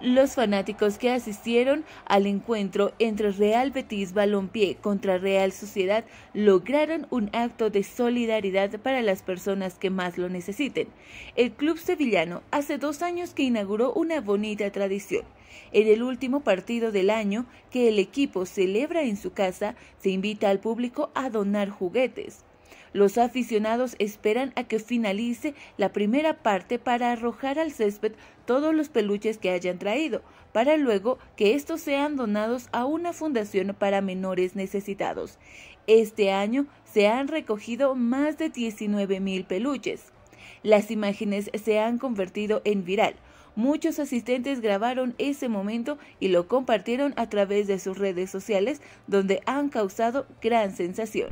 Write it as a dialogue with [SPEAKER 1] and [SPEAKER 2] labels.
[SPEAKER 1] Los fanáticos que asistieron al encuentro entre Real Betis Balompié contra Real Sociedad lograron un acto de solidaridad para las personas que más lo necesiten. El club sevillano hace dos años que inauguró una bonita tradición. En el último partido del año que el equipo celebra en su casa, se invita al público a donar juguetes. Los aficionados esperan a que finalice la primera parte para arrojar al césped todos los peluches que hayan traído, para luego que estos sean donados a una fundación para menores necesitados. Este año se han recogido más de 19 mil peluches. Las imágenes se han convertido en viral. Muchos asistentes grabaron ese momento y lo compartieron a través de sus redes sociales, donde han causado gran sensación.